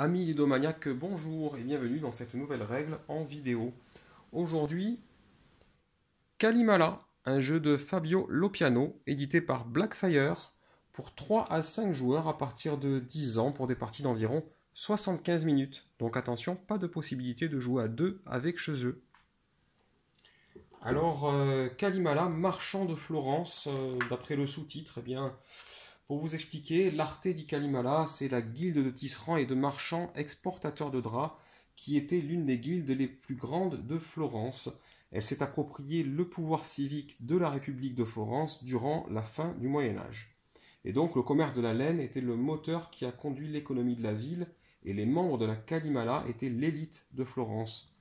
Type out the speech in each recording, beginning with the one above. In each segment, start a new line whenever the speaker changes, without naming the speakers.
Amis ludomaniaques, bonjour et bienvenue dans cette nouvelle règle en vidéo. Aujourd'hui, Kalimala, un jeu de Fabio Lopiano, édité par Blackfire, pour 3 à 5 joueurs à partir de 10 ans pour des parties d'environ 75 minutes. Donc attention, pas de possibilité de jouer à 2 avec chez eux. Alors, euh, Kalimala, marchand de Florence, euh, d'après le sous-titre, eh bien pour vous expliquer, l'Arte di Calimala, c'est la guilde de tisserands et de marchands exportateurs de draps qui était l'une des guildes les plus grandes de Florence. Elle s'est appropriée le pouvoir civique de la République de Florence durant la fin du Moyen Âge. Et donc le commerce de la laine était le moteur qui a conduit l'économie de la ville et les membres de la Calimala étaient l'élite de Florence.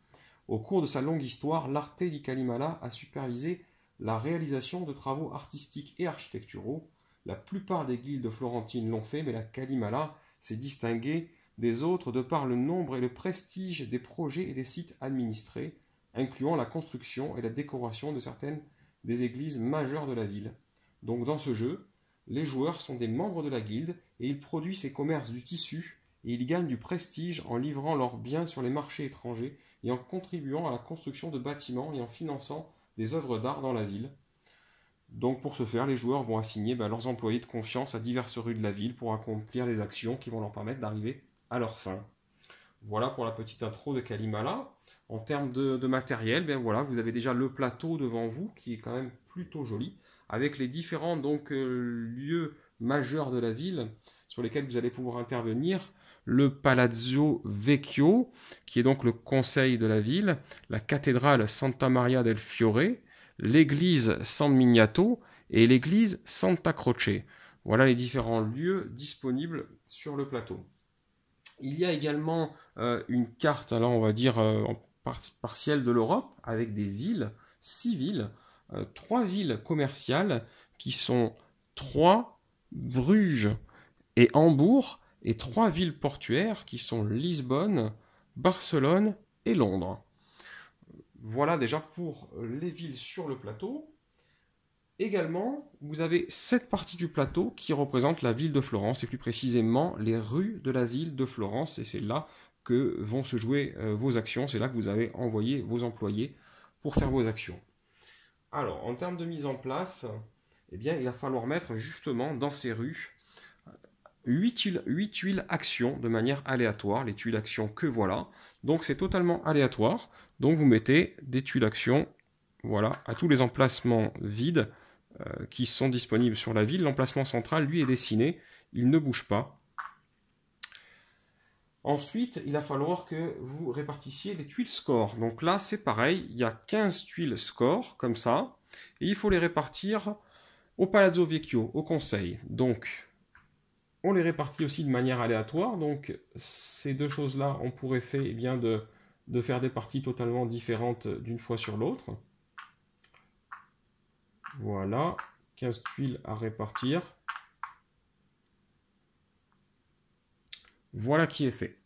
Au cours de sa longue histoire, l'Arte di Calimala a supervisé la réalisation de travaux artistiques et architecturaux, la plupart des guildes florentines l'ont fait, mais la Kalimala s'est distinguée des autres de par le nombre et le prestige des projets et des sites administrés, incluant la construction et la décoration de certaines des églises majeures de la ville. Donc dans ce jeu, les joueurs sont des membres de la guilde et ils produisent et commercent du tissu et ils gagnent du prestige en livrant leurs biens sur les marchés étrangers et en contribuant à la construction de bâtiments et en finançant des œuvres d'art dans la ville, donc pour ce faire, les joueurs vont assigner bah, leurs employés de confiance à diverses rues de la ville pour accomplir les actions qui vont leur permettre d'arriver à leur fin. Voilà pour la petite intro de Kalimala. En termes de, matériel, ben voilà, vous avez déjà le plateau devant vous qui est quand même plutôt joli, avec les différents donc, euh, lieux majeurs de la ville sur lesquels vous allez pouvoir intervenir. Le Palazzo Vecchio, qui est donc le conseil de la ville, la cathédrale Santa Maria del Fiore, l'église San Miniato et l'église Santa Croce. Voilà les différents lieux disponibles sur le plateau. Il y a également euh, une carte, on va dire euh, partielle de l'Europe, avec des villes, six villes, euh, trois villes commerciales qui sont Troyes, Bruges et Hambourg, et trois villes portuaires qui sont Lisbonne, Barcelone et Londres. Voilà déjà pour euh, les villes sur le plateau. Également, vous avez cette partie du plateau qui représente la ville de Florence, et plus précisément les rues de la ville de Florence, et c'est là que vont se jouer euh, vos actions, c'est là que vous avez envoyé vos employés pour faire vos actions. Alors, en termes de mise en place, eh bien, il va falloir mettre justement dans ces rues 8 tuiles, actions, de manière aléatoire, les tuiles actions que voilà. Donc c'est totalement aléatoire. Donc vous mettez des tuiles actions voilà, à tous les emplacements vides euh, qui sont disponibles sur la ville. L'emplacement central, lui, est dessiné, il ne bouge pas. Ensuite, il va falloir que vous répartissiez les tuiles score. Donc là, c'est pareil, il y a 15 tuiles score, comme ça, et il faut les répartir au Palazzo Vecchio, au conseil. Donc, on les répartit aussi de manière aléatoire. Donc ces deux choses-là on pourrait faire, eh bien, de, faire des parties totalement différentes d'une fois sur l'autre. Voilà, 15 tuiles à répartir. Voilà qui est fait.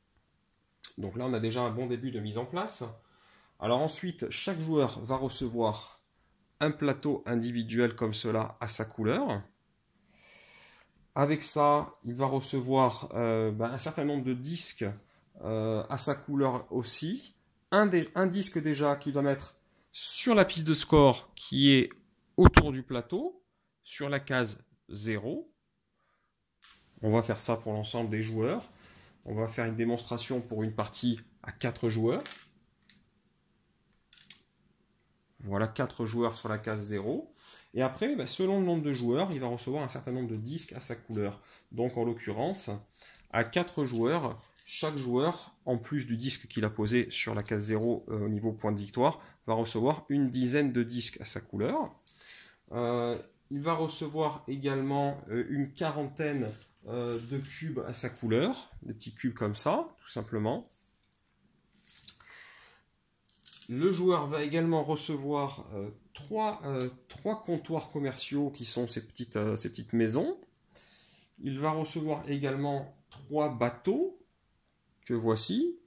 Donc là, on a déjà un bon début de mise en place. Alors ensuite, chaque joueur va recevoir un plateau individuel comme cela à sa couleur. Avec ça, il va recevoir euh, ben, un certain nombre de disques euh, à sa couleur aussi. Un, un disque déjà qu'il va mettre sur la piste de score qui est autour du plateau, sur la case 0. On va faire ça pour l'ensemble des joueurs. On va faire une démonstration pour une partie à 4 joueurs. Voilà 4 joueurs sur la case 0. Et après, bah, selon le nombre de joueurs, il va recevoir un certain nombre de disques à sa couleur. Donc en l'occurrence, à 4 joueurs, chaque joueur, en plus du disque qu'il a posé sur la case 0 euh, au niveau point de victoire, va recevoir une dizaine de disques à sa couleur. Euh, il va recevoir également euh, une quarantaine de cubes à sa couleur, des petits cubes comme ça, tout simplement. Le joueur va également recevoir 3 euh, euh, trois, comptoirs commerciaux qui sont ces petites, euh, ces petites, maisons. Il va recevoir également trois bateaux que voici.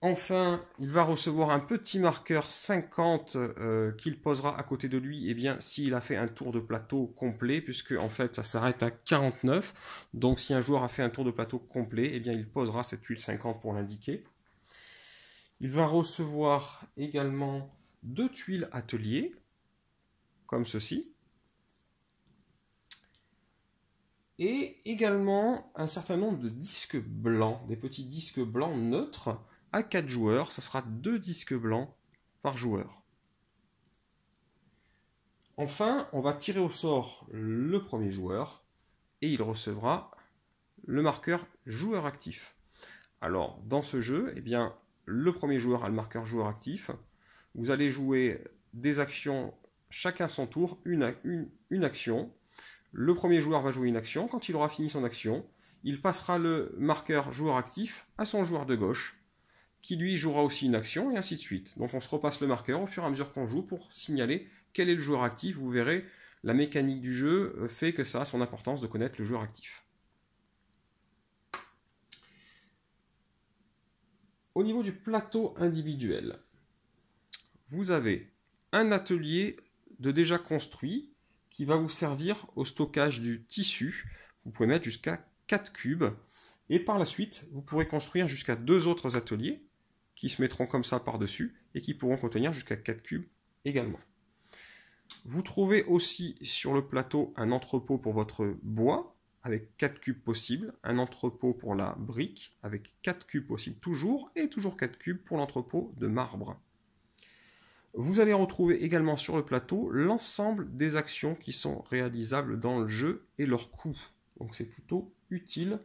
Enfin, il va recevoir un petit marqueur 50 qu'il posera à côté de lui eh bien s'il a fait un tour de plateau complet puisque en fait ça s'arrête à 49. Donc si un joueur a fait un tour de plateau complet, eh bien il posera cette huile 50 pour l'indiquer. Il va recevoir également deux tuiles atelier, comme ceci. Et également un certain nombre de disques blancs, des petits disques blancs neutres à 4 joueurs. Ça sera deux disques blancs par joueur. Enfin, on va tirer au sort le premier joueur et il recevra le marqueur joueur actif. Alors, dans ce jeu, eh bien, le premier joueur a le marqueur joueur actif. Vous allez jouer des actions, chacun son tour, une, action. Le premier joueur va jouer une action. Quand il aura fini son action, il passera le marqueur joueur actif à son joueur de gauche, qui lui jouera aussi une action, et ainsi de suite. Donc on se repasse le marqueur au fur et à mesure qu'on joue pour signaler quel est le joueur actif. Vous verrez, la mécanique du jeu euh, fait que ça a son importance de connaître le joueur actif. Au niveau du plateau individuel, vous avez un atelier de déjà construit qui va vous servir au stockage du tissu. Vous pouvez mettre jusqu'à 4 cubes. Et par la suite, vous pourrez construire jusqu'à deux autres ateliers qui se mettront comme ça par-dessus et qui pourront contenir jusqu'à 4 cubes également. Vous trouvez aussi sur le plateau un entrepôt pour votre bois avec 4 cubes possibles, un entrepôt pour la brique avec 4 cubes possibles toujours, et toujours 4 cubes pour l'entrepôt de marbre. Vous allez retrouver également sur le plateau l'ensemble des actions qui sont réalisables dans le jeu et leur coût. Donc c'est plutôt utile.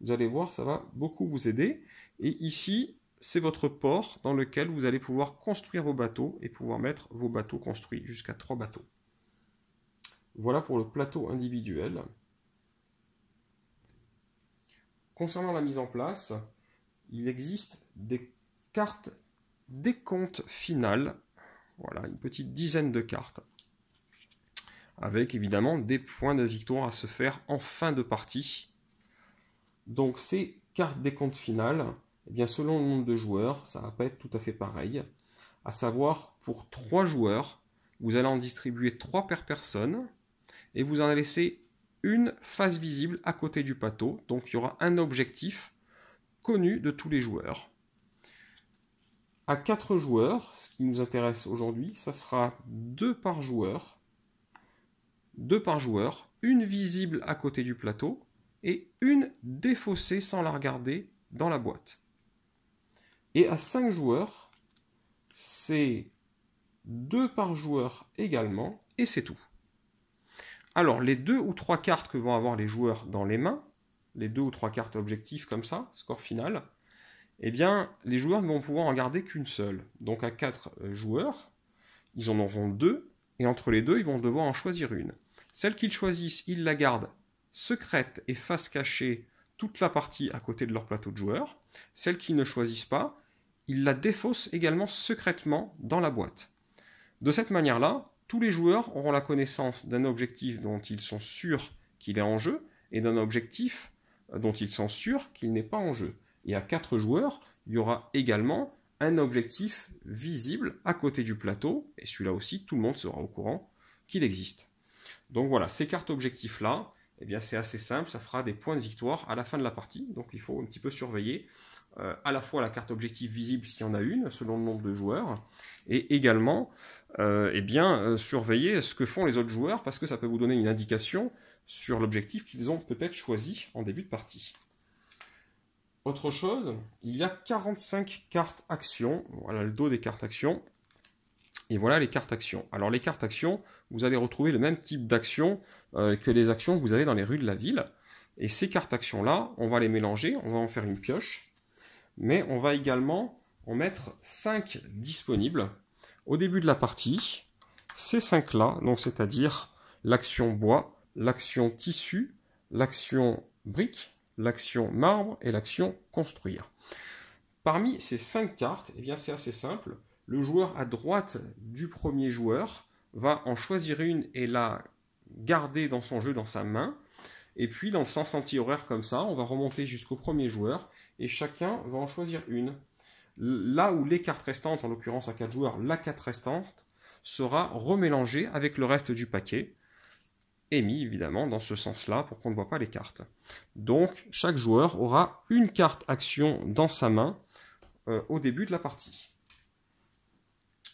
Vous allez voir, ça va beaucoup vous aider. Et ici, c'est votre port dans lequel vous allez pouvoir construire vos bateaux et pouvoir mettre vos bateaux construits jusqu'à 3 bateaux. Voilà pour le plateau individuel concernant la mise en place, il existe des cartes des comptes finales. Voilà, une petite dizaine de cartes. Avec évidemment des points de victoire à se faire en fin de partie. Donc ces cartes des comptes finales, eh bien, selon le nombre de joueurs, ça va pas être tout à fait pareil. À savoir, pour 3 joueurs, vous allez en distribuer 3 par personne et vous en laissez une face visible à côté du plateau, donc il y aura un objectif connu de tous les joueurs. À 4 joueurs, ce qui nous intéresse aujourd'hui, ça sera 2 par joueur, 2 par joueur, une visible à côté du plateau et une défaussée sans la regarder dans la boîte. Et à 5 joueurs, c'est 2 par joueur également et c'est tout. Alors, les deux ou trois cartes que vont avoir les joueurs dans les mains, les deux ou trois cartes objectifs comme ça, score final, eh bien, les joueurs ne vont pouvoir en garder qu'une seule. Donc, à quatre euh, joueurs, ils en auront deux, et entre les deux, ils vont devoir en choisir une. Celle qu'ils choisissent, ils la gardent secrète et face cachée toute la partie à côté de leur plateau de joueurs. Celle qu'ils ne choisissent pas, ils la défaussent également secrètement dans la boîte. De cette manière-là, tous les joueurs auront la connaissance d'un objectif dont ils sont sûrs qu'il est en jeu et d'un objectif euh, dont ils sont sûrs qu'il n'est pas en jeu. Et à quatre joueurs, il y aura également un objectif visible à côté du plateau, et celui-là aussi, tout le monde sera au courant qu'il existe. Donc voilà, ces cartes objectifs-là, eh bien c'est assez simple, ça fera des points de victoire à la fin de la partie, donc il faut un petit peu surveiller euh, à la fois la carte objectif visible s'il y en a une, selon le nombre de joueurs, et également euh, eh bien, euh, surveiller ce que font les autres joueurs, parce que ça peut vous donner une indication sur l'objectif qu'ils ont peut-être choisi en début de partie. Autre chose, il y a 45 cartes actions, voilà le dos des cartes actions, et voilà les cartes actions. Alors les cartes actions, vous allez retrouver le même type d'action que les actions que vous avez dans les rues de la ville, et ces cartes actions-là, on va les mélanger, on va en faire une pioche, mais on va également en mettre 5 disponibles au début de la partie. Ces 5 là, donc c'est-à-dire l'action bois, l'action tissu, l'action brique, l'action marbre et l'action construire. Parmi ces 5 cartes, eh bien c'est assez simple. Le joueur à droite du premier joueur va en choisir une et la garder dans son jeu, dans sa main. Et puis dans le sens anti-horaire comme ça, on va remonter jusqu'au premier joueur et chacun va en choisir une. Là où les cartes restantes, en l'occurrence à 4 joueurs, la carte restante sera remélangée avec le reste du paquet et mis évidemment dans ce sens-là pour qu'on ne voit pas les cartes. Donc chaque joueur aura une carte action dans sa main euh, au début de la partie.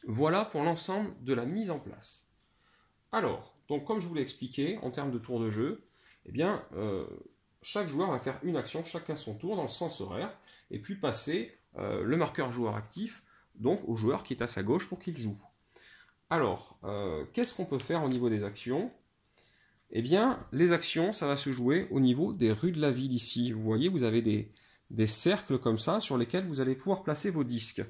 Voilà pour l'ensemble de la mise en place. Alors, donc comme je vous l'ai expliqué en termes de tour de jeu, eh bien, euh, chaque joueur va faire une action, chacun son tour, dans le sens horaire, et puis passer euh, le marqueur joueur actif, donc au joueur qui est à sa gauche pour qu'il joue. Alors, euh, qu'est-ce qu'on peut faire au niveau des actions Eh bien, les actions, ça va se jouer au niveau des rues de la ville ici. Vous voyez, vous avez des, des cercles comme ça sur lesquels vous allez pouvoir placer vos disques.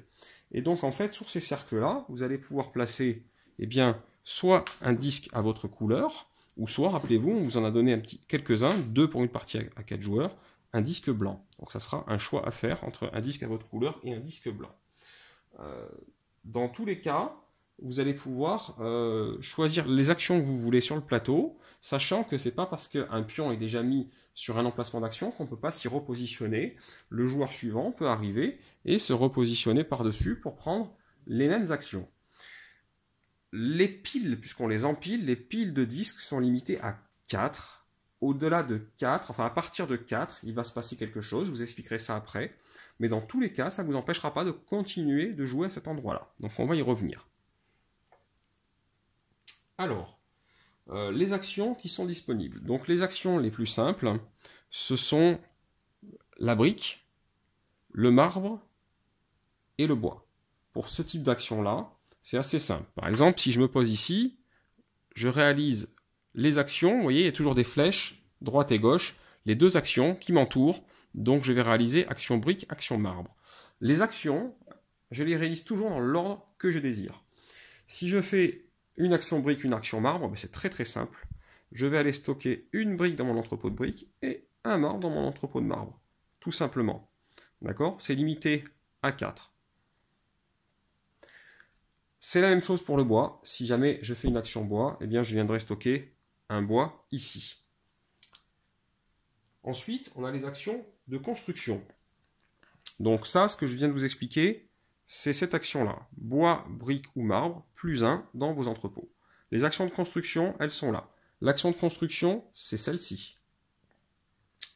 Et donc, en fait, sur ces cercles-là, vous allez pouvoir placer, eh bien, soit un disque à votre couleur, ou soit, rappelez-vous, on vous en a donné un petit, quelques-uns, deux pour une partie à, quatre joueurs, un disque blanc. Donc ça sera un choix à faire entre un disque à votre couleur et un disque blanc. Euh, dans tous les cas, vous allez pouvoir euh, choisir les actions que vous voulez sur le plateau, sachant que c'est pas parce qu'un pion est déjà mis sur un emplacement d'action qu'on ne peut pas s'y repositionner. Le joueur suivant peut arriver et se repositionner par-dessus pour prendre les mêmes actions les piles, puisqu'on les empile, les piles de disques sont limitées à 4. Au-delà de 4, enfin à partir de 4, il va se passer quelque chose, je vous expliquerai ça après. Mais dans tous les cas, ça ne vous empêchera pas de continuer de jouer à cet endroit-là. Donc on va y revenir. Alors, euh, les actions qui sont disponibles. Donc les actions les plus simples, ce sont la brique, le marbre et le bois. Pour ce type d'action-là, c'est assez simple. Par exemple, si je me pose ici, je réalise les actions, vous voyez, il y a toujours des flèches, droite et gauche, les deux actions qui m'entourent, donc je vais réaliser action brique, action marbre. Les actions, je les réalise toujours dans l'ordre que je désire. Si je fais une action brique, une action marbre, ben, c'est très très simple. Je vais aller stocker une brique dans mon entrepôt de briques et un marbre dans mon entrepôt de marbre, tout simplement. D'accord C'est limité à 4. C'est la même chose pour le bois. Si jamais je fais une action bois, eh bien je viendrai stocker un bois ici. Ensuite, on a les actions de construction. Donc ça, ce que je viens de vous expliquer, c'est cette action-là. Bois, brique ou marbre, plus un dans vos entrepôts. Les actions de construction, elles sont là. L'action de construction, c'est celle-ci.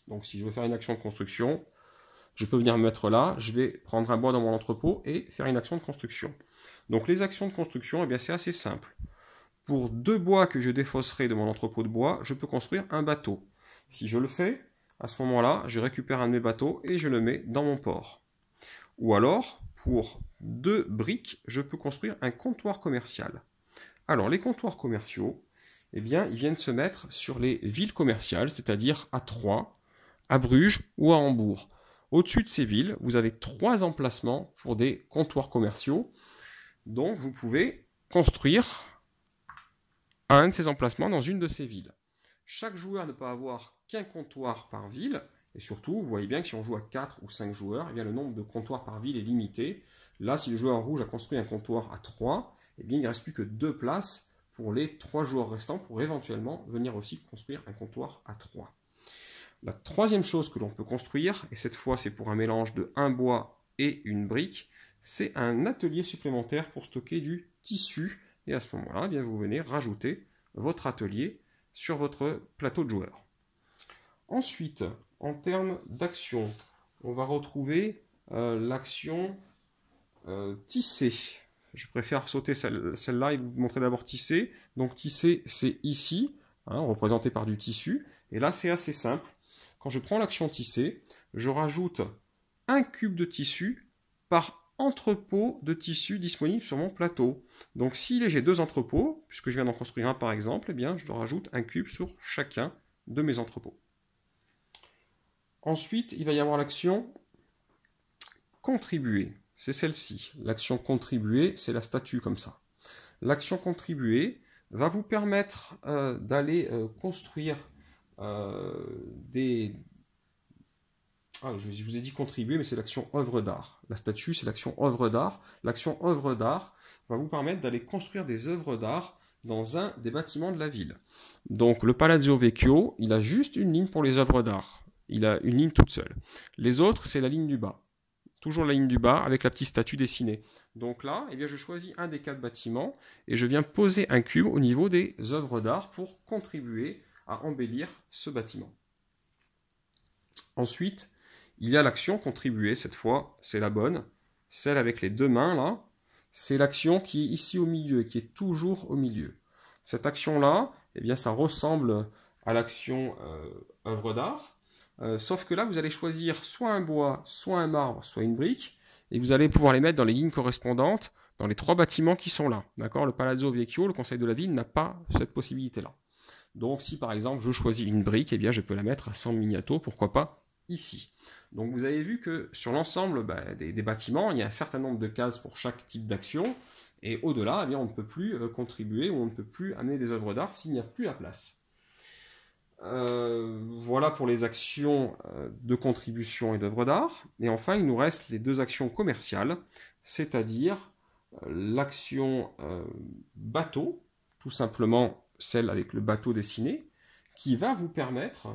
Donc si je veux faire une action de construction, je peux venir me mettre là, je vais prendre un bois dans mon entrepôt et faire une action de construction. Donc les actions de construction, eh bien c'est assez simple. Pour deux bois que je défausserai de mon entrepôt de bois, je peux construire un bateau. Si je le fais, à ce moment-là, je récupère un de mes bateaux et je le mets dans mon port. Ou alors, pour deux briques, je peux construire un comptoir commercial. Alors les comptoirs commerciaux, eh bien, ils viennent se mettre sur les villes commerciales, c'est-à-dire à Troyes, à Bruges ou à Hambourg. Au-dessus de ces villes, vous avez trois emplacements pour des comptoirs commerciaux. Donc vous pouvez construire un de ces emplacements dans une de ces villes. Chaque joueur ne peut avoir qu'un comptoir par ville, et surtout, vous voyez bien que si on joue à 4 ou 5 joueurs, eh bien, le nombre de comptoirs par ville est limité. Là, si le joueur rouge a construit un comptoir à 3, eh bien, il ne reste plus que 2 places pour les 3 joueurs restants pour éventuellement venir aussi construire un comptoir à 3. La troisième chose que l'on peut construire, et cette fois c'est pour un mélange de un bois et une brique, c'est un atelier supplémentaire pour stocker du tissu. Et à ce moment-là, eh bien, vous venez rajouter votre atelier sur votre plateau de joueurs. Ensuite, en termes d'action, on va retrouver euh, l'action euh, tisser. Je préfère sauter celle-là et vous montrer d'abord tisser. Donc tisser, c'est ici, hein, représenté par du tissu. Et là, c'est assez simple. Quand je prends l'action tisser, je rajoute un cube de tissu par entrepôts de tissus disponibles sur mon plateau. Donc si j'ai deux entrepôts, puisque je viens d'en construire un par exemple, eh bien je leur rajoute un cube sur chacun de mes entrepôts. Ensuite, il va y avoir l'action contribuer. C'est celle-ci. L'action contribuer, c'est la statue comme ça. L'action contribuer va vous permettre euh, d'aller euh, construire euh, des, ah, je vous ai dit contribuer, mais c'est l'action œuvre d'art. La statue, c'est l'action œuvre d'art. L'action œuvre d'art va vous permettre d'aller construire des œuvres d'art dans un des bâtiments de la ville. Donc le Palazzo Vecchio, il a juste une ligne pour les œuvres d'art. Il a une ligne toute seule. Les autres, c'est la ligne du bas. Toujours la ligne du bas avec la petite statue dessinée. Donc là, eh bien, je choisis un des quatre bâtiments et je viens poser un cube au niveau des œuvres d'art pour contribuer à embellir ce bâtiment. Ensuite, il y a l'action contribuer, cette fois, c'est la bonne. Celle avec les deux mains, là, c'est l'action qui est ici au milieu, qui est toujours au milieu. Cette action-là, eh bien, ça ressemble à l'action euh, œuvre d'art, euh, sauf que là, vous allez choisir soit un bois, soit un marbre, soit une brique, et vous allez pouvoir les mettre dans les lignes correspondantes, dans les trois bâtiments qui sont là. D'accord Le Palazzo Vecchio, le Conseil de la Ville, n'a pas cette possibilité-là. Donc, si par exemple, je choisis une brique, eh bien, je peux la mettre à 100 Miniato, pourquoi pas donc vous avez vu que sur l'ensemble bah, des, bâtiments, il y a un certain nombre de cases pour chaque type d'action, et au-delà, eh on ne peut plus euh, contribuer ou on ne peut plus amener des œuvres d'art s'il n'y a plus la place. Euh, voilà pour les actions euh, de contribution et d'œuvres d'art. Et enfin, il nous reste les deux actions commerciales, c'est-à-dire l'action bateau, tout simplement celle avec le bateau dessiné, qui va vous permettre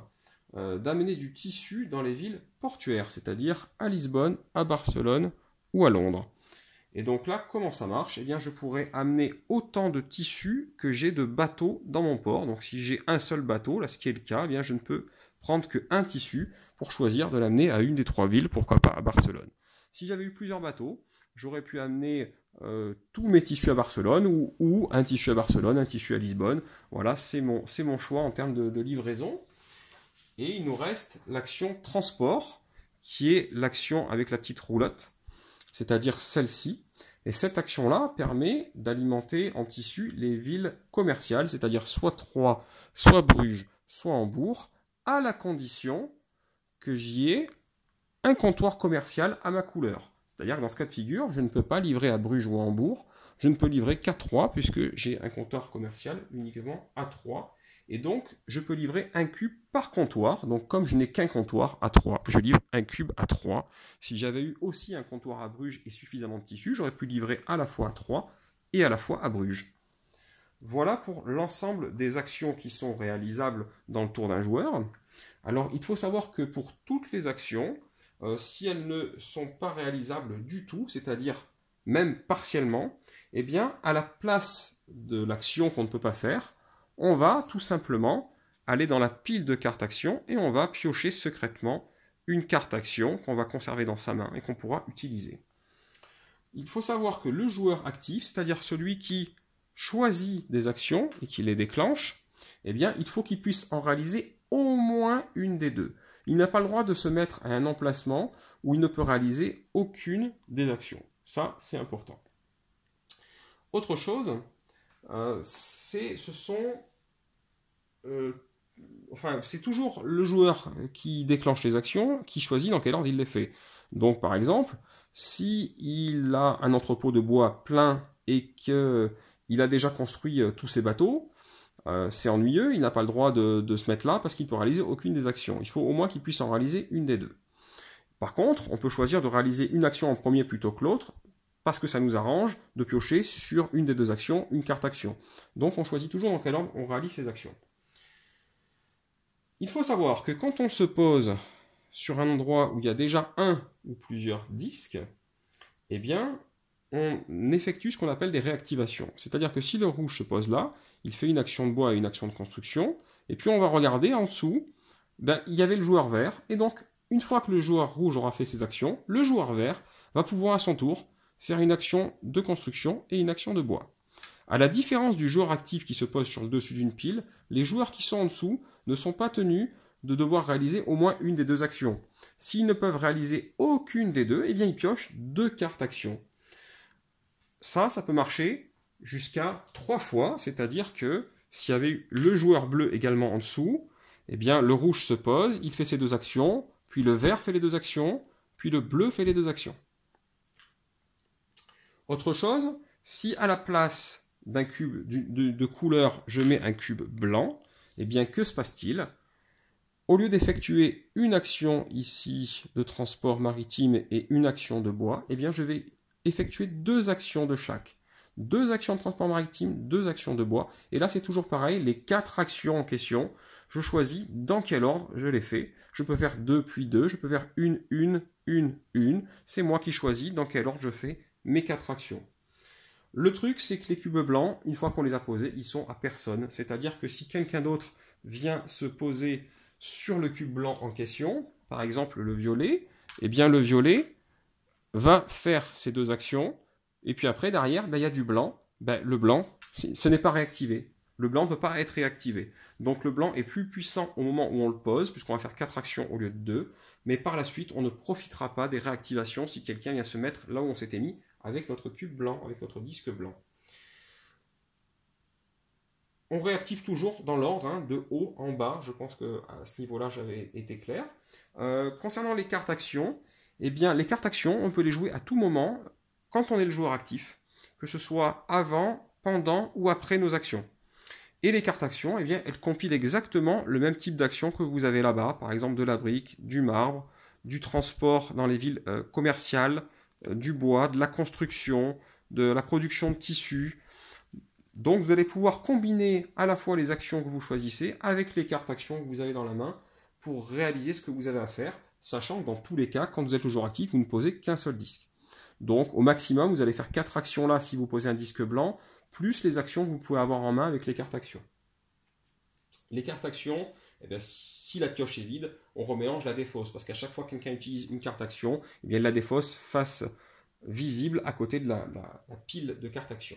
euh, d'amener du tissu dans les villes portuaires, c'est-à-dire à Lisbonne, à Barcelone ou à Londres. Et donc là, comment ça marche Eh bien, je pourrais amener autant de tissus que j'ai de bateaux dans mon port. Donc si j'ai un seul bateau, là ce qui est le cas, eh bien je ne peux prendre qu'un tissu pour choisir de l'amener à une des trois villes, pourquoi pas à Barcelone. Si j'avais eu plusieurs bateaux, j'aurais pu amener euh, tous mes tissus à Barcelone ou, un tissu à Barcelone, un tissu à Lisbonne. Voilà, c'est mon, choix en termes de livraison. Et il nous reste l'action transport, qui est l'action avec la petite roulotte, c'est-à-dire celle-ci. Et cette action-là permet d'alimenter en tissu les villes commerciales, c'est-à-dire soit Troyes, soit Bruges, soit Hambourg, à la condition que j'y ai un comptoir commercial à ma couleur. C'est-à-dire que dans ce cas de figure, je ne peux pas livrer à Bruges ou à Hambourg, je ne peux livrer qu'à Troyes, puisque j'ai un comptoir commercial uniquement à Troyes. Et donc, je peux livrer un cube par comptoir. Donc, comme je n'ai qu'un comptoir à 3, je livre un cube à 3. Si j'avais eu aussi un comptoir à Bruges et suffisamment de tissu, j'aurais pu livrer à la fois à 3 et à la fois à Bruges. Voilà pour l'ensemble des actions qui sont réalisables dans le tour d'un joueur. Alors, il faut savoir que pour toutes les actions, euh, si elles ne sont pas réalisables du tout, c'est-à-dire même partiellement, eh bien, à la place de l'action qu'on ne peut pas faire, on va tout simplement aller dans la pile de cartes actions et on va piocher secrètement une carte action qu'on va conserver dans sa main et qu'on pourra utiliser. Il faut savoir que le joueur actif, c'est-à-dire celui qui choisit des actions et qui les déclenche, eh bien, il faut qu'il puisse en réaliser au moins une des deux. Il n'a pas le droit de se mettre à un emplacement où il ne peut réaliser aucune des actions. Ça, c'est important. Autre chose, Hein, c'est, ce sont, euh, enfin, c'est toujours le joueur qui déclenche les actions, qui choisit dans quel ordre il les fait. Donc, par exemple, si il a un entrepôt de bois plein et que il a déjà construit euh, tous ses bateaux, euh, c'est ennuyeux, il n'a pas le droit de, de se mettre là parce qu'il peut réaliser aucune des actions. Il faut au moins qu'il puisse en réaliser une des deux. Par contre, on peut choisir de réaliser une action en premier plutôt que l'autre, parce que ça nous arrange de piocher sur une des deux actions, une carte action. Donc on choisit toujours dans quel ordre on réalise ses actions. Il faut savoir que quand on se pose sur un endroit où il y a déjà un ou plusieurs disques, eh bien, on effectue ce qu'on appelle des réactivations. C'est-à-dire que si le rouge se pose là, il fait une action de bois et une action de construction, et puis on va regarder en dessous, ben, il y avait le joueur vert, et donc une fois que le joueur rouge aura fait ses actions, le joueur vert va pouvoir à son tour faire une action de construction et une action de bois. A la différence du joueur actif qui se pose sur le dessus d'une pile, les joueurs qui sont en dessous ne sont pas tenus de devoir réaliser au moins une des deux actions. S'ils ne peuvent réaliser aucune des deux, eh bien ils piochent deux cartes actions. Ça, ça peut marcher jusqu'à trois fois, c'est-à-dire que s'il y avait le joueur bleu également en dessous, eh bien le rouge se pose, il fait ses deux actions, puis le vert fait les deux actions, puis le bleu fait les deux actions. Autre chose, si à la place d'un cube de, couleur, je mets un cube blanc, eh bien que se passe-t-il Au lieu d'effectuer une action ici de transport maritime et une action de bois, eh bien je vais effectuer deux actions de chaque. Deux actions de transport maritime, deux actions de bois. Et là, c'est toujours pareil, les quatre actions en question, je choisis dans quel ordre je les fais. Je peux faire deux puis deux, je peux faire une, une, une, une. C'est moi qui choisis dans quel ordre je fais mes quatre actions. Le truc, c'est que les cubes blancs, une fois qu'on les a posés, ils sont à personne. C'est-à-dire que si quelqu'un d'autre vient se poser sur le cube blanc en question, par exemple le violet, eh bien le violet va faire ces deux actions, et puis après, derrière, ben, il y a du blanc. Ben, le blanc, ce n'est pas réactivé. Le blanc ne peut pas être réactivé. Donc le blanc est plus puissant au moment où on le pose, puisqu'on va faire quatre actions au lieu de deux. Mais par la suite, on ne profitera pas des réactivations si quelqu'un vient se mettre là où on s'était mis avec notre cube blanc, avec notre disque blanc. On réactive toujours dans l'ordre, hein, de haut en bas. Je pense que à ce niveau-là, j'avais été clair. Euh, concernant les cartes actions, eh bien, les cartes actions, on peut les jouer à tout moment, quand on est le joueur actif, que ce soit avant, pendant ou après nos actions. Et les cartes actions, eh bien, elles compilent exactement le même type d'action que vous avez là-bas, par exemple de la brique, du marbre, du transport dans les villes euh, commerciales, euh, du bois, de la construction, de la production de tissus. Donc vous allez pouvoir combiner à la fois les actions que vous choisissez avec les cartes actions que vous avez dans la main pour réaliser ce que vous avez à faire, sachant que dans tous les cas, quand vous êtes toujours actif, vous ne posez qu'un seul disque. Donc au maximum, vous allez faire quatre actions là si vous posez un disque blanc, plus les actions que vous pouvez avoir en main avec les cartes actions. Les cartes actions, eh si la pioche est vide, on remélange la défausse. Parce qu'à chaque fois que quelqu'un utilise une carte action, eh bien, la défausse face visible à côté de la, pile de cartes action.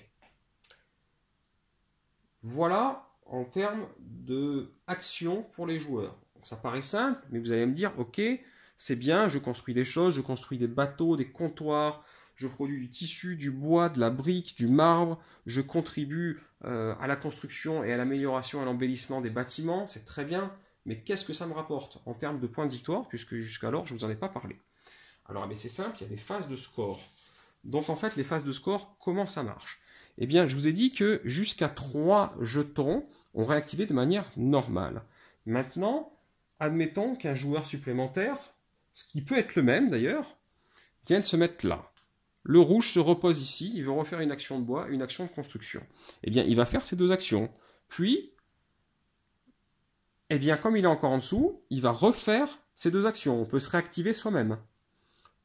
Voilà en termes de pour les joueurs. ça paraît simple, mais vous allez me dire, ok, c'est bien, je construis des choses, je construis des bateaux, des comptoirs, je produis du tissu, du bois, de la brique, du marbre, je contribue euh, à la construction et à l'amélioration et à l'embellissement des bâtiments, c'est très bien, mais qu'est-ce que ça me rapporte en termes de points de victoire, puisque jusqu'alors je ne vous en ai pas parlé Alors mais eh c'est simple, il y a des phases de score. Donc en fait, les phases de score, comment ça marche Eh bien, je vous ai dit que jusqu'à 3 jetons, ont réactivé de manière normale. Maintenant, admettons qu'un joueur supplémentaire, ce qui peut être le même d'ailleurs, vienne se mettre là. Le rouge se repose ici, il veut refaire une action de bois, une action de construction. Eh bien, il va faire ces deux actions. Puis, eh bien, comme il est encore en dessous, il va refaire ces deux actions. On peut se réactiver soi-même.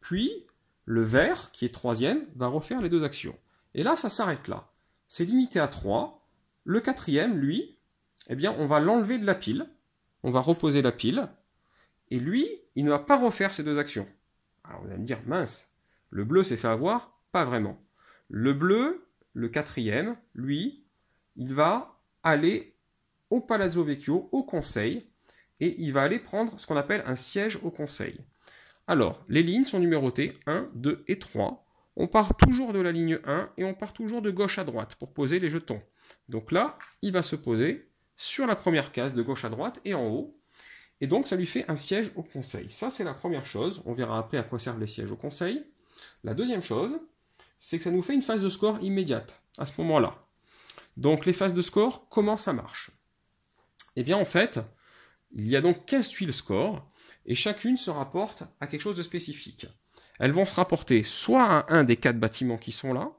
Puis, le vert, qui est troisième, va refaire les deux actions. Et là, ça s'arrête là. C'est limité à trois. Le quatrième, lui, eh bien, on va l'enlever de la pile. On va reposer la pile. Et lui, il ne va pas refaire ces deux actions. Alors, vous allez me dire, mince, le bleu s'est fait avoir Pas vraiment. Le bleu, le quatrième, lui, il va aller au Palazzo Vecchio, au Conseil, et il va aller prendre ce qu'on appelle un siège au Conseil. Alors, les lignes sont numérotées 1, 2 et 3. On part toujours de la ligne 1 et on part toujours de gauche à droite pour poser les jetons. Donc là, il va se poser sur la première case de gauche à droite et en haut. Et donc, ça lui fait un siège au conseil. Ça, c'est la première chose. On verra après à quoi servent les sièges au conseil. La deuxième chose, c'est que ça nous fait une phase de score immédiate à ce moment-là. Donc les phases de score, comment ça marche Eh bien en fait, il y a donc 15 tuiles score et chacune se rapporte à quelque chose de spécifique. Elles vont se rapporter soit à un des quatre bâtiments qui sont là,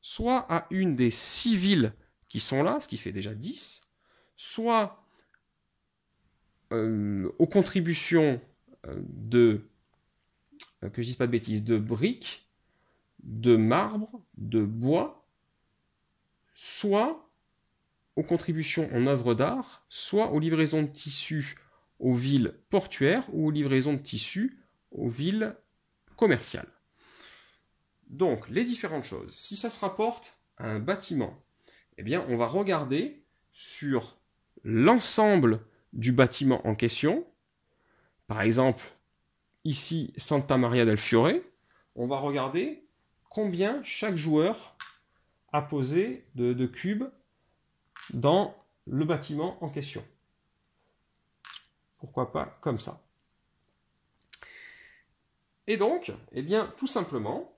soit à une des six villes qui sont là, ce qui fait déjà 10, soit euh, aux contributions euh, de euh, que je dise pas de bêtises, de briques, de marbre, de bois, soit aux contributions en œuvres d'art, soit aux livraisons de tissus aux villes portuaires ou aux livraisons de tissus aux villes commerciales. Donc, les différentes choses. Si ça se rapporte à un bâtiment, eh bien, on va regarder sur l'ensemble du bâtiment en question. Par exemple, ici Santa Maria del Fiore, on va regarder combien chaque joueur a posé de, cubes dans le bâtiment en question. Pourquoi pas comme ça Et donc, eh bien, tout simplement,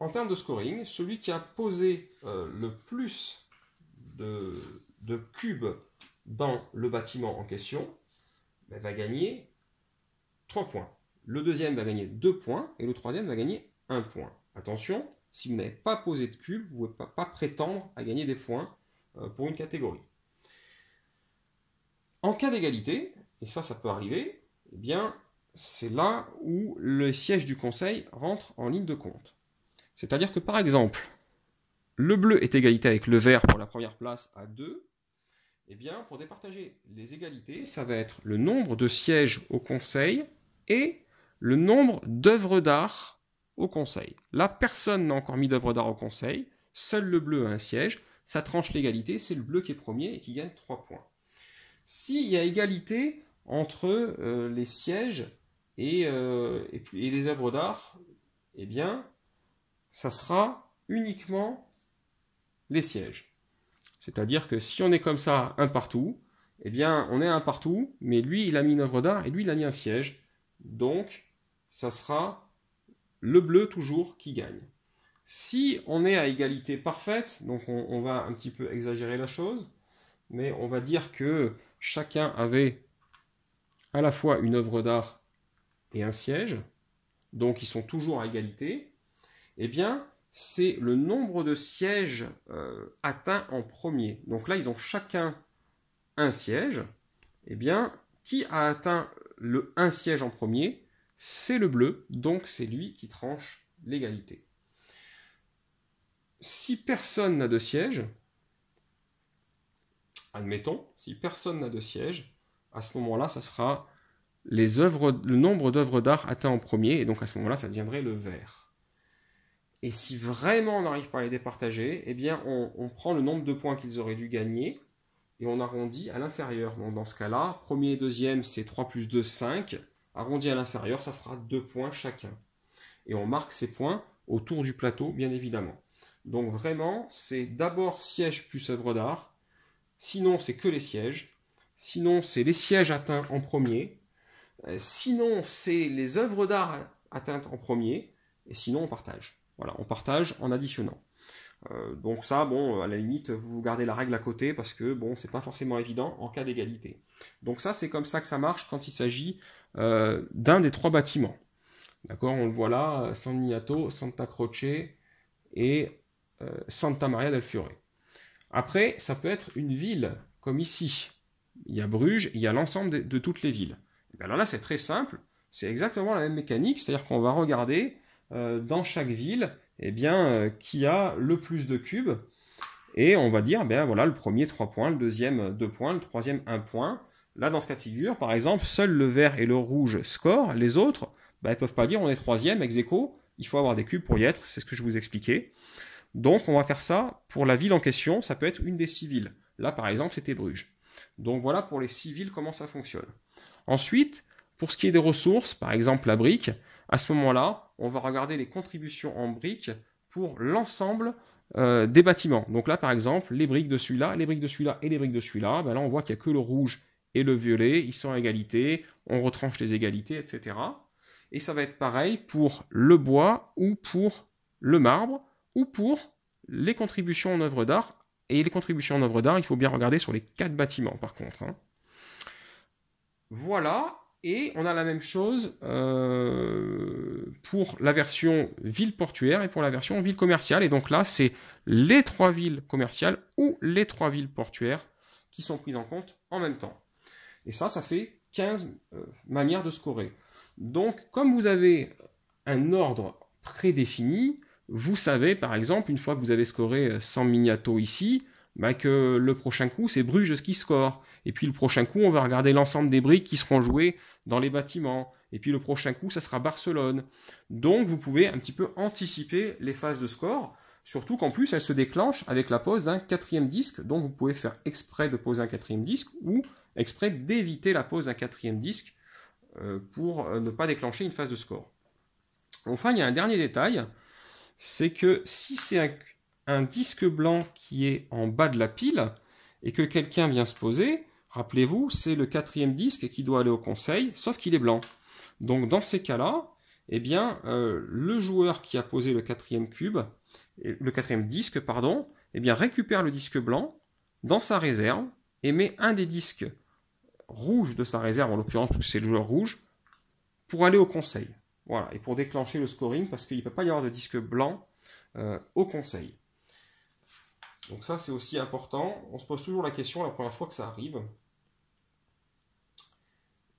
en termes de scoring, celui qui a posé euh, le plus de cubes dans le bâtiment en question, ben, va gagner 3 points. Le deuxième va gagner 2 points et le troisième va gagner 1 point. Attention, si vous n'avez pas posé de cube, vous ne pouvez pas, prétendre à gagner des points euh, pour une catégorie. En cas d'égalité, et ça, ça peut arriver, eh bien, c'est là où le siège du conseil rentre en ligne de compte. C'est-à-dire que par exemple, le bleu est égalité avec le vert pour la première place à 2. Eh bien, pour départager les égalités, ça va être le nombre de sièges au conseil et le nombre d'œuvres d'art au conseil. Là, personne n'a encore mis d'œuvres d'art au conseil, seul le bleu a un siège, ça tranche l'égalité, c'est le bleu qui est premier et qui gagne 3 points. S'il y a égalité entre euh, les sièges et, euh, et les œuvres d'art, eh bien, ça sera uniquement les sièges. C'est-à-dire que si on est comme ça, un partout, eh bien, on est un partout, mais lui, il a mis une œuvre d'art et lui, il a mis un siège. Donc, ça sera le bleu toujours qui gagne. Si on est à égalité parfaite, donc on, va un petit peu exagérer la chose, mais on va dire que chacun avait à la fois une œuvre d'art et un siège, donc ils sont toujours à égalité, eh bien, c'est le nombre de sièges euh, atteints en premier. Donc là, ils ont chacun un siège. Eh bien, qui a atteint le un siège en premier, c'est le bleu, donc c'est lui qui tranche l'égalité. Si personne n'a de siège, admettons, si personne n'a de siège, à ce moment-là, ça sera les œuvres, le nombre d'œuvres d'art atteint en premier, et donc à ce moment-là, ça deviendrait le vert. Et si vraiment on n'arrive pas à les départager, eh bien, on prend le nombre de points qu'ils auraient dû gagner, et on arrondit à l'inférieur. Donc dans ce cas-là, premier et deuxième, c'est 3 plus 2, 5. Arrondi à l'inférieur, ça fera 2 points chacun. Et on marque ces points autour du plateau, bien évidemment. Donc vraiment, c'est d'abord siège plus œuvre d'art. Sinon, c'est que les sièges. Sinon, c'est les sièges atteints en premier. Euh, sinon, c'est les œuvres d'art atteintes en premier. Et sinon, on partage. Voilà, on partage en additionnant. Euh, donc ça, bon, euh, à la limite, vous gardez la règle à côté parce que bon, c'est pas forcément évident en cas d'égalité. Donc ça, c'est comme ça que ça marche quand il s'agit euh, d'un des trois bâtiments. D'accord, on le voit là, San Miniato, Santa Croce et Santa Maria del Fiore. Après, ça peut être une ville, comme ici. Il y a Bruges, il y a l'ensemble de, toutes les villes. Eh alors là, c'est très simple, c'est exactement la même mécanique, c'est-à-dire qu'on va regarder dans chaque ville eh bien, euh, qui a le plus de cubes. Et on va dire, ben voilà, le premier 3 points, le deuxième 2 points, le troisième 1 point. Là, dans ce cas de figure, par exemple, seul le vert et le rouge score. les autres, ben, ils ne peuvent pas dire on est troisième, ex aequo, il faut avoir des cubes pour y être, c'est ce que je vous expliquais. Donc on va faire ça pour la ville en question, ça peut être une des 6 villes. Là, par exemple, c'était Bruges. Donc voilà pour les civils comment ça fonctionne. Ensuite, pour ce qui est des ressources, par exemple la brique, à ce moment-là, on va regarder les contributions en briques pour l'ensemble euh, des bâtiments. Donc là, par exemple, les briques de celui-là, les briques de celui-là et les briques de celui-là, ben là, on voit qu'il n'y a que le rouge et le violet, ils sont à égalité, on retranche les égalités, etc. Et ça va être pareil pour le bois ou pour le marbre ou pour les contributions en œuvre d'art. Et les contributions en œuvre d'art, il faut bien regarder sur les quatre bâtiments, par contre. Hein. Voilà, et on a la même chose euh, pour la version ville portuaire et pour la version ville commerciale. Et donc là, c'est les trois villes commerciales ou les trois villes portuaires qui sont prises en compte en même temps. Et ça, ça fait 15 euh, manières de scorer. Donc, comme vous avez un ordre prédéfini, vous savez, par exemple, une fois que vous avez scoré 100 euh, miniato ici, bah, que le prochain coup, c'est Bruges qui score. Et puis le prochain coup, on va regarder l'ensemble des briques qui seront jouées dans les bâtiments. Et puis le prochain coup, ça sera Barcelone. Donc vous pouvez un petit peu anticiper les phases de score. Surtout qu'en plus, elles se déclenchent avec la pose d'un quatrième disque. Donc vous pouvez faire exprès de poser un quatrième disque ou exprès d'éviter la pose d'un quatrième disque euh, pour euh, ne pas déclencher une phase de score. Enfin, il y a un dernier détail, c'est que si c'est un, un, disque blanc qui est en bas de la pile et que quelqu'un vient se poser, Rappelez-vous, c'est le quatrième disque qui doit aller au conseil, sauf qu'il est blanc. Donc dans ces cas-là, eh bien, euh, le joueur qui a posé le quatrième cube, le quatrième disque, pardon, eh bien, récupère le disque blanc dans sa réserve et met un des disques rouges de sa réserve, en l'occurrence, parce que c'est le joueur rouge, pour aller au conseil. Voilà, et pour déclencher le scoring, parce qu'il ne peut pas y avoir de disque blanc euh, au conseil. Donc ça, c'est aussi important. On se pose toujours la question la première fois que ça arrive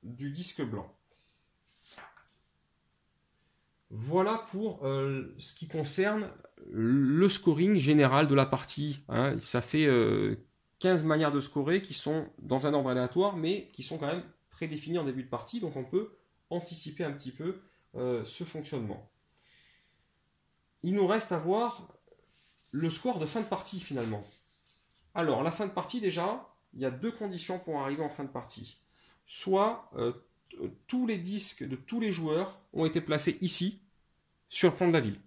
du disque blanc. Voilà pour euh, ce qui concerne le scoring général de la partie. Hein. Ça fait 15 euh, manières de scorer qui sont dans un ordre aléatoire, mais qui sont quand même prédéfinies en début de partie, donc on peut anticiper un petit peu euh, ce fonctionnement. Il nous reste à voir le score de fin de partie finalement. Alors, la fin de partie déjà, il y a deux conditions pour arriver en fin de partie soit euh, euh, tous les disques de tous les joueurs ont été placés ici, sur le plan de la ville.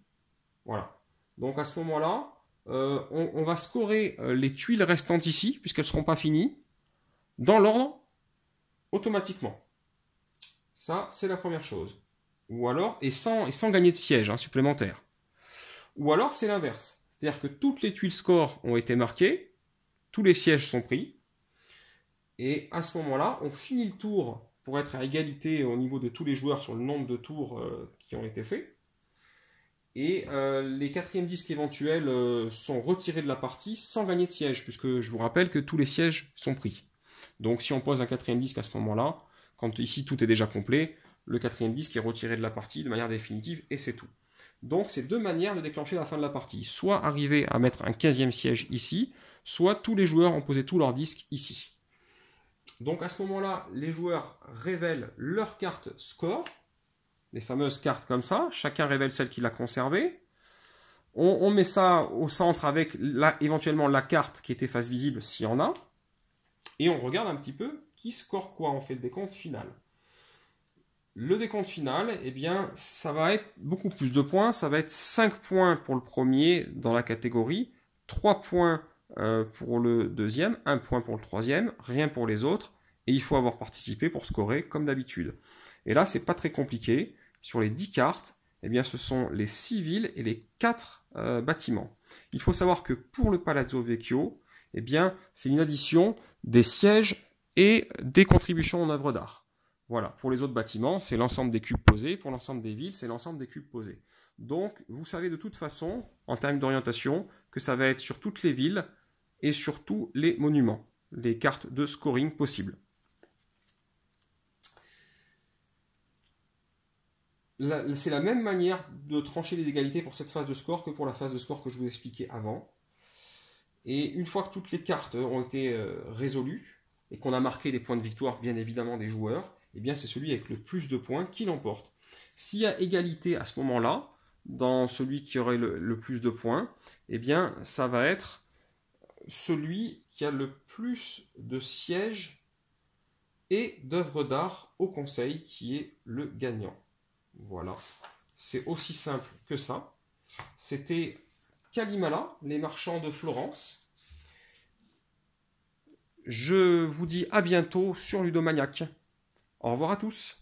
Voilà. Donc à ce moment-là, euh, on, va scorer les tuiles restantes ici, puisqu'elles ne seront pas finies, dans l'ordre, automatiquement. Ça, c'est la première chose. Ou alors, et sans, sans gagner de sièges supplémentaires. Hein, supplémentaire. Ou alors, c'est l'inverse. C'est-à-dire que toutes les tuiles score ont été marquées, tous les sièges sont pris, et à ce moment-là, on finit le tour pour être à égalité au niveau de tous les joueurs sur le nombre de tours euh, qui ont été faits. Et euh, les quatrièmes disques éventuels euh, sont retirés de la partie sans gagner de siège, puisque je vous rappelle que tous les sièges sont pris. Donc si on pose un quatrième disque à ce moment-là, quand ici tout est déjà complet, le quatrième disque est retiré de la partie de manière définitive et c'est tout. Donc c'est deux manières de déclencher la fin de la partie. Soit arriver à mettre un quinzième siège ici, soit tous les joueurs ont posé tous leurs disques ici. Donc à ce moment-là, les joueurs révèlent leur carte score, les fameuses cartes comme ça, chacun révèle celle qu'il a conservée. On, met ça au centre avec éventuellement la carte qui était face visible s'il y en a. Et on regarde un petit peu qui score quoi, on fait le décompte final. Le décompte final, eh bien, ça va être beaucoup plus de points. Ça va être 5 points pour le premier dans la catégorie, 3 points euh, pour le deuxième, un point pour le troisième, rien pour les autres, et il faut avoir participé pour scorer comme d'habitude. Et là, c'est pas très compliqué. Sur les 10 cartes, eh bien, ce sont les 6 villes et les 4 euh, bâtiments. Il faut savoir que pour le Palazzo Vecchio, eh bien, c'est une addition des sièges et des contributions en œuvres d'art. Voilà. Pour les autres bâtiments, c'est l'ensemble des cubes posés. Pour l'ensemble des villes, c'est l'ensemble des cubes posés. Donc, vous savez de toute façon, en termes d'orientation, que ça va être sur toutes les villes, et surtout les monuments, les cartes de scoring possibles. C'est la même manière de trancher les égalités pour cette phase de score que pour la phase de score que je vous expliquais avant. Et une fois que toutes les cartes ont été euh, résolues et qu'on a marqué les points de victoire, bien évidemment, des joueurs, eh bien c'est celui avec le plus de points qui l'emporte. S'il y a égalité à ce moment-là, dans celui qui aurait le, plus de points, eh bien ça va être celui qui a le plus de sièges et d'œuvres d'art au conseil qui est le gagnant. Voilà, c'est aussi simple que ça. C'était Kalimala, les marchands de Florence. Je vous dis à bientôt sur Ludomaniac. Au revoir à tous.